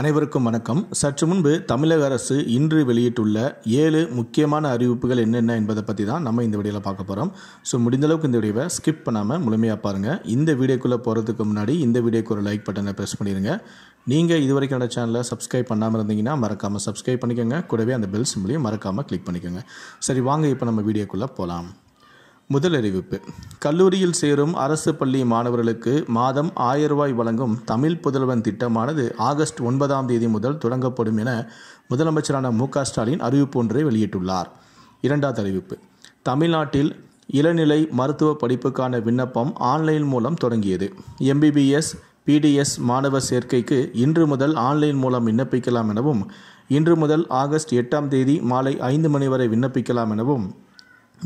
அனைவருக்கும் வணக்கம் சற்று முன்பு தமிழக அரசு இன்று வெளியிட்டுள்ள ஏழு முக்கியமான அறிவிப்புகள் என்னென்ன என்பதை பற்றி தான் நம்ம இந்த வீடியோவில் பார்க்க போகிறோம் ஸோ முடிந்தளவுக்கு இந்த வீடியோவை ஸ்கிப் பண்ணாமல் முழுமையாக பாருங்கள் இந்த வீடியோக்குள்ளே போகிறதுக்கு முன்னாடி இந்த வீடியோக்கு ஒரு லைக் பட்டனை ப்ரெஸ் பண்ணிடுங்க நீங்கள் இது வரைக்கும் என்னோட சேனலை சப்ஸ்கிரைப் பண்ணாமல் இருந்தீங்கன்னா மறக்காமல் சப்ஸ்கிரைப் பண்ணிக்கோங்க கூடவே அந்த பெல் மூலியம் மறக்காமல் கிளிக் பண்ணிக்கோங்க சரி வாங்க இப்போ நம்ம வீடியோக்குள்ளே போகலாம் முதல் அறிவிப்பு கல்லூரியில் சேரும் அரசு பள்ளி மாணவர்களுக்கு மாதம் ஆயிரம் ரூபாய் வழங்கும் தமிழ் புதல்வன் திட்டமானது ஆகஸ்ட் ஒன்பதாம் தேதி முதல் தொடங்கப்படும் என முதலமைச்சரான மு ஸ்டாலின் அறிவிப்பு ஒன்றை வெளியிட்டுள்ளார் இரண்டாவது அறிவிப்பு தமிழ்நாட்டில் இளநிலை மருத்துவ படிப்புக்கான விண்ணப்பம் ஆன்லைன் மூலம் தொடங்கியது எம்பிபிஎஸ் பிடிஎஸ் மாணவர் சேர்க்கைக்கு இன்று முதல் ஆன்லைன் மூலம் விண்ணப்பிக்கலாம் எனவும் இன்று முதல் ஆகஸ்ட் எட்டாம் தேதி மாலை ஐந்து மணி வரை விண்ணப்பிக்கலாம் எனவும்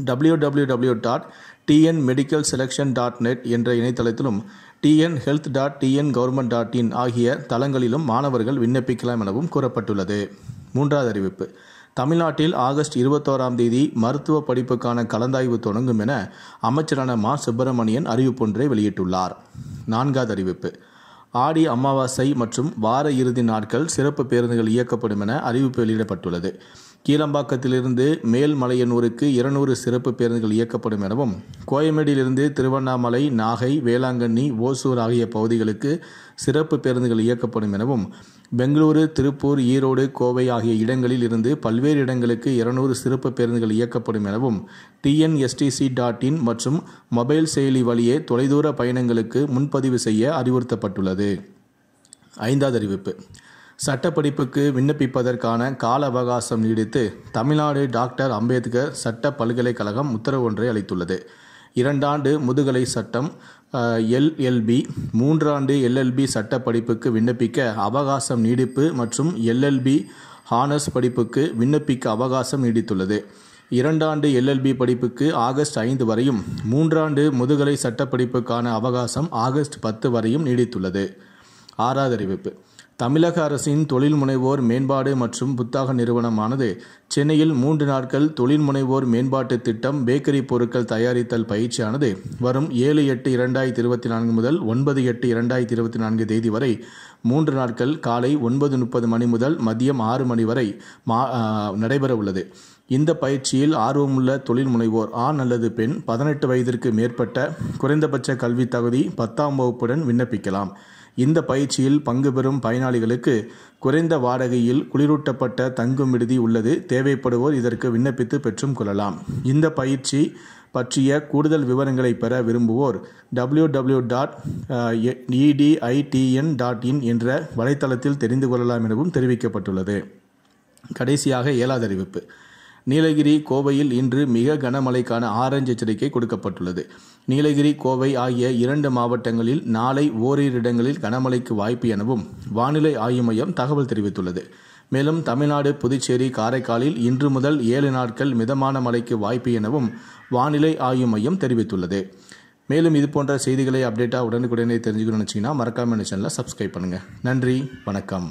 W W W dot TN medical selection dot net என்ற இணையதளத்திலும் TN health dot TN government dot in ஆகிய தளங்களிலும் மாணவர்கள் விண்ணப்பிக்கலாம் எனவும் கூறப்பட்டுள்ளது மூன்றாவது அறிவிப்பு தமிழ்நாட்டில் ஆகஸ்ட் இருபத்தோராம் தேதி மருத்துவ படிப்புக்கான கலந்தாய்வு தொடங்கும் என அமைச்சரான மா சுப்பிரமணியன் அறிவிப்பொன்றை வெளியிட்டுள்ளார் நான்காவது அறிவிப்பு ஆடி அமாவாசை மற்றும் வார இறுதி நாட்கள் சிறப்பு பேருந்துகள் இயக்கப்படும் என அறிவிப்பு வெளியிடப்பட்டுள்ளது கீழம்பாக்கத்திலிருந்து மேல்மலையனூருக்கு இருநூறு சிறப்பு பேருந்துகள் இயக்கப்படும் எனவும் கோயமேடியிலிருந்து திருவண்ணாமலை நாகை வேளாங்கண்ணி ஓசூர் ஆகிய பகுதிகளுக்கு சிறப்பு பேருந்துகள் இயக்கப்படும் எனவும் பெங்களூரு திருப்பூர் ஈரோடு கோவை ஆகிய இடங்களில் இருந்து பல்வேறு இடங்களுக்கு இருநூறு சிறப்பு பேருந்துகள் இயக்கப்படும் எனவும் டிஎன்எஸ்டிசி டாட் இன் மற்றும் மொபைல் செயலி வழியே தொலைதூர பயணங்களுக்கு முன்பதிவு செய்ய அறிவுறுத்தப்பட்டுள்ளது ஐந்தாவது அறிவிப்பு சட்டப்படிப்புக்கு விண்ணப்பிப்பதற்கான கால அவகாசம் நீடித்து தமிழ்நாடு டாக்டர் அம்பேத்கர் சட்ட பல்கலைக்கழகம் உத்தரவு ஒன்றை அளித்துள்ளது இரண்டாண்டு முதுகலை சட்டம் எல்எல்பி மூன்றாண்டு எல்எல்பி சட்ட படிப்புக்கு விண்ணப்பிக்க அவகாசம் நீடிப்பு மற்றும் எல்எல்பி ஹானர்ஸ் படிப்புக்கு விண்ணப்பிக்க அவகாசம் நீடித்துள்ளது இரண்டாண்டு எல்எல்பி படிப்புக்கு ஆகஸ்ட் ஐந்து வரையும் மூன்றாண்டு முதுகலை சட்டப்படிப்புக்கான அவகாசம் ஆகஸ்ட் பத்து வரையும் நீடித்துள்ளது ஆறாவது அறிவிப்பு தமிழக அரசின் தொழில் முனைவோர் மேம்பாடு மற்றும் புத்தாக நிறுவனமானது சென்னையில் மூன்று நாட்கள் தொழில் முனைவோர் மேம்பாட்டு திட்டம் பேக்கரி பொருட்கள் தயாரித்தல் பயிற்சியானது வரும் ஏழு எட்டு இரண்டாயிரத்தி இருபத்தி நான்கு முதல் ஒன்பது எட்டு இரண்டாயிரத்தி இருபத்தி நான்கு தேதி வரை மூன்று நாட்கள் காலை ஒன்பது முப்பது மணி முதல் மதியம் ஆறு மணி வரை மா நடைபெறவுள்ளது இந்த பயிற்சியில் ஆர்வமுள்ள தொழில் முனைவோர் ஆண் அல்லது பெண் பதினெட்டு வயதிற்கு மேற்பட்ட குறைந்தபட்ச கல்வித் தகுதி பத்தாம் வகுப்புடன் விண்ணப்பிக்கலாம் இந்த பயிற்சியில் பங்கு பெறும் பயனாளிகளுக்கு குறைந்த வாடகையில் குளிரூட்டப்பட்ட தங்கும் விடுதி உள்ளது தேவைப்படுவோர் இதற்கு விண்ணப்பித்து பெற்றும் கொள்ளலாம் இந்த பயிற்சி பற்றிய கூடுதல் விவரங்களை பெற விரும்புவோர் W W dot E D I T N dot in என்ற வலைத்தளத்தில் தெரிந்து கொள்ளலாம் எனவும் தெரிவிக்கப்பட்டுள்ளது கடைசியாக ஏழாவது அறிவிப்பு நீலகிரி கோவையில் இன்று மிக கனமழைக்கான ஆரஞ்சு எச்சரிக்கை கொடுக்கப்பட்டுள்ளது நீலகிரி கோவை ஆகிய இரண்டு மாவட்டங்களில் நாளை ஓரிரு இடங்களில் கனமழைக்கு வாய்ப்பு எனவும் வானிலை ஆய்வு மையம் தகவல் தெரிவித்துள்ளது மேலும் தமிழ்நாடு புதுச்சேரி காரைக்காலில் இன்று முதல் ஏழு நாட்கள் மிதமான மழைக்கு வாய்ப்பு எனவும் வானிலை ஆய்வு மையம் தெரிவித்துள்ளது மேலும் இது போன்ற செய்திகளை அப்டேட்டாக உடனுக்குடனே தெரிஞ்சுக்கணும்னு நினச்சிங்கன்னா மறக்காமல் சேனலில் சப்ஸ்கிரைப் பண்ணுங்கள் நன்றி வணக்கம்